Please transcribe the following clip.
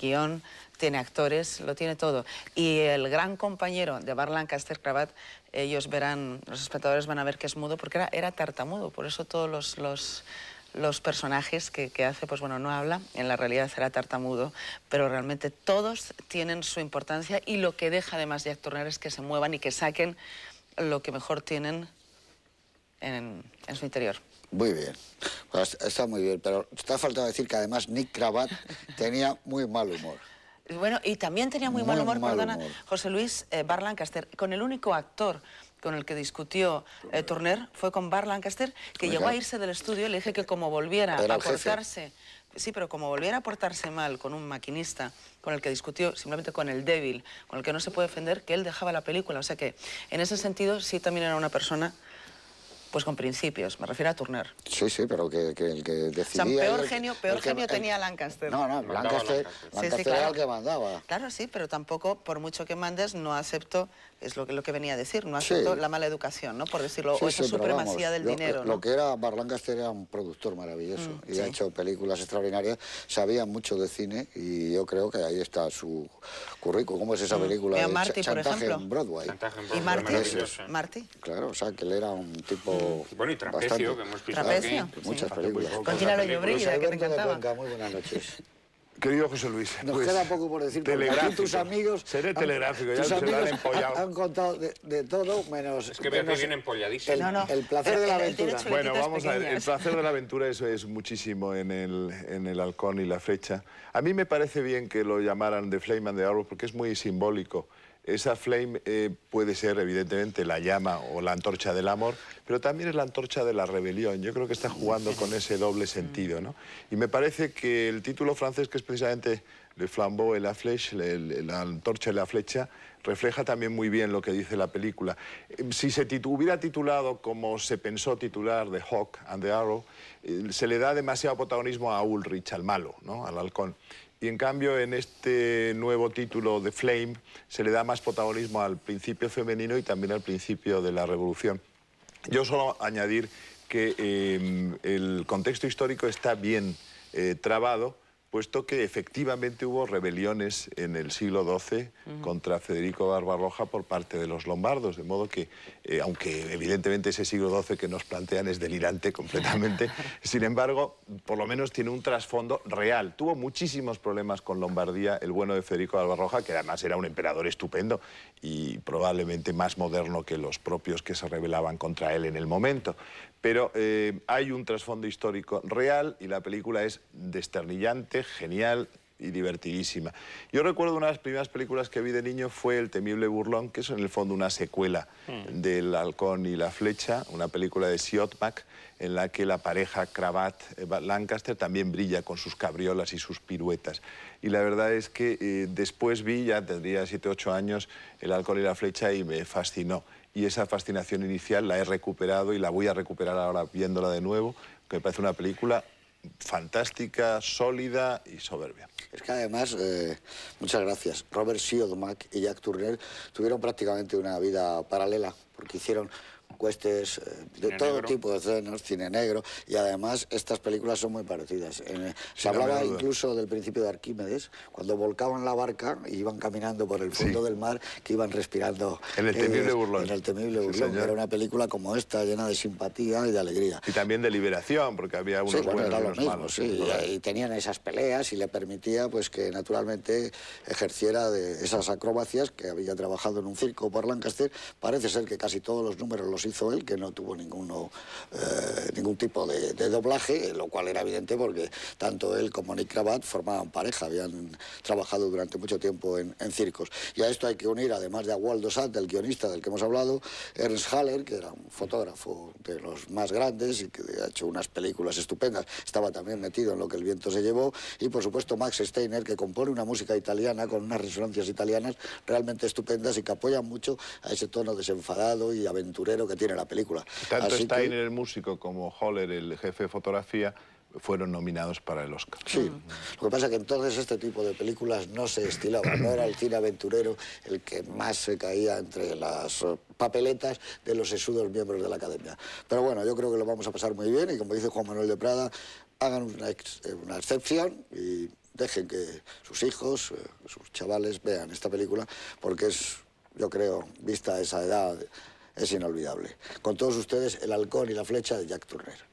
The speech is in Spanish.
guión, tiene actores, lo tiene todo. Y el gran compañero de barlancaster Lancaster Cravat, ellos verán, los espectadores van a ver que es mudo, porque era, tartamudo, por eso todos los, personajes que, hace, pues bueno, no habla, en la realidad era tartamudo, pero realmente todos tienen su importancia y lo que deja además de actuar es que se muevan y que saquen lo que mejor tienen en su interior. Muy bien. Pues está muy bien, pero está faltado decir que además Nick Cravat tenía muy mal humor. Bueno, y también tenía muy, mal humor, perdona, José Luis eh, Lancaster, con el único actor con el que discutió eh, Turner fue con Bar Lancaster, que llegó a irse del estudio y le dije que como volviera a portarse... Sí, pero como volviera a portarse mal con un maquinista con el que discutió, simplemente con el débil, con el que no se puede defender, que él dejaba la película. O sea que, en ese sentido, sí también era una persona pues con principios, me refiero a Turner. Sí, sí, pero que, el que decidía... O peor genio, peor genio tenía Lancaster. No, no, Lancaster, era el que mandaba. Claro, sí, pero tampoco, por mucho que mandes, no acepto, es lo que, lo que venía a decir, no acepto la mala educación, ¿no? Por decirlo, o esa supremacía del dinero. Lo, que era, Bar Lancaster era un productor maravilloso mm, y ha hecho películas extraordinarias, sabía mucho de cine y yo creo que ahí está su currículum. ¿Cómo es esa mm. película? Marty, chantaje, por ejemplo. En Broadway. Y Marty. Claro, o sea, que él era un tipo bueno, y Trapecio, que hemos pisado ¿Trapecio? Muchas sí. películas. Con Gina que te encantaba. muy buenas noches. Querido José Luis, nos pues, queda poco por decir. Telegráfico. Tus amigos. Seré telegráfico, ya se lo han empollado. Han, han contado de, todo menos. Es que veo que viene empolladísimo. El, el placer de la aventura. Bueno, vamos a ver. El placer de la aventura, eso es muchísimo en el, en el halcón y la fecha. A mí me parece bien que lo llamaran The Flame and the Arrow porque es muy simbólico. Esa flame eh, puede ser, evidentemente, la llama o la antorcha del amor, pero también es la antorcha de la rebelión. Yo creo que está jugando con ese doble sentido, mm. ¿no? Y me parece que el título francés, que es precisamente Le flambeau et la flèche, la antorcha y la flecha, refleja también muy bien lo que dice la película. Em, si se hubiera titulado como se pensó titular The Hawk and the Arrow, eh, se le da demasiado protagonismo a Ulrich, al malo, ¿no? al halcón. Y en cambio, en este nuevo título de Flame se le da más protagonismo al principio femenino y también al principio de la revolución. Yo solo añadir que eh, el contexto histórico está bien eh, trabado puesto que efectivamente hubo rebeliones en el siglo XII contra Federico Barbarroja por parte de los lombardos, de modo que, eh, aunque evidentemente ese siglo XII que nos plantean es delirante completamente, sin embargo, por lo menos tiene un trasfondo real. Tuvo muchísimos problemas con Lombardía el bueno de Federico Barbarroja, que además era un emperador estupendo y probablemente más moderno que los propios que se rebelaban contra él en el momento. Pero eh, hay un trasfondo histórico real y la película es desternillante, genial y divertidísima. Yo recuerdo una de las primeras películas que vi de niño fue El temible burlón, que es en el fondo una secuela mm. del Halcón y la Flecha, una película de Siotmak, en la que la pareja Cravat lancaster también brilla con sus cabriolas y sus piruetas. Y la verdad es que eh, después vi, ya tendría 7, 8 años, El Halcón y la Flecha y me fascinó. Y esa fascinación inicial la he recuperado y la voy a recuperar ahora viéndola de nuevo, que me parece una película fantástica, sólida y soberbia. Es que además, eh, muchas gracias, Robert Siodmak y Jack Turner tuvieron prácticamente una vida paralela, porque hicieron cuestes eh, de todo tipo de escenas, cine negro, y además estas películas son muy parecidas. se hablaba incluso del principio de Arquímedes, cuando volcaban la barca y iban caminando por el fondo del mar, que iban respirando. En el temible eh, burlón. En el temible burlón, era una película como esta, llena de simpatía y de alegría. Y también de liberación, porque había unos buenos y y, tenían esas peleas y le permitía pues que naturalmente ejerciera de esas acrobacias que había trabajado en un circo por Lancaster. Parece ser que casi todos los números los hizo él, que no tuvo ninguno, eh, ningún tipo de, doblaje, lo cual era evidente porque tanto él como Nick Cravat formaban pareja, habían trabajado durante mucho tiempo en, circos. Y a esto hay que unir, además de a Waldo Satt... el guionista del que hemos hablado, Ernst Haller, que era un fotógrafo de los más grandes y que ha hecho unas películas estupendas, estaba también metido en lo que el viento se llevó, y por supuesto Max Steiner, que compone una música italiana con unas resonancias italianas realmente estupendas y que apoyan mucho a ese tono desenfadado y aventurero que tiene la película. Tanto Steiner, el músico, como Holler, el jefe de fotografía, fueron nominados para el Oscar. Sí, lo que pasa es que entonces este tipo de películas no se estilaban, no era el cine aventurero el que más se caía entre las eh, papeletas de los exudos miembros de la academia. Pero bueno, yo creo que lo vamos a pasar muy bien y como dice Juan Manuel de Prada, hagan una, eh, una excepción y dejen que sus hijos, eh, sus chavales vean esta película, porque es, yo creo, vista esa edad es inolvidable. Con todos ustedes, el halcón y la flecha de Jack Turner.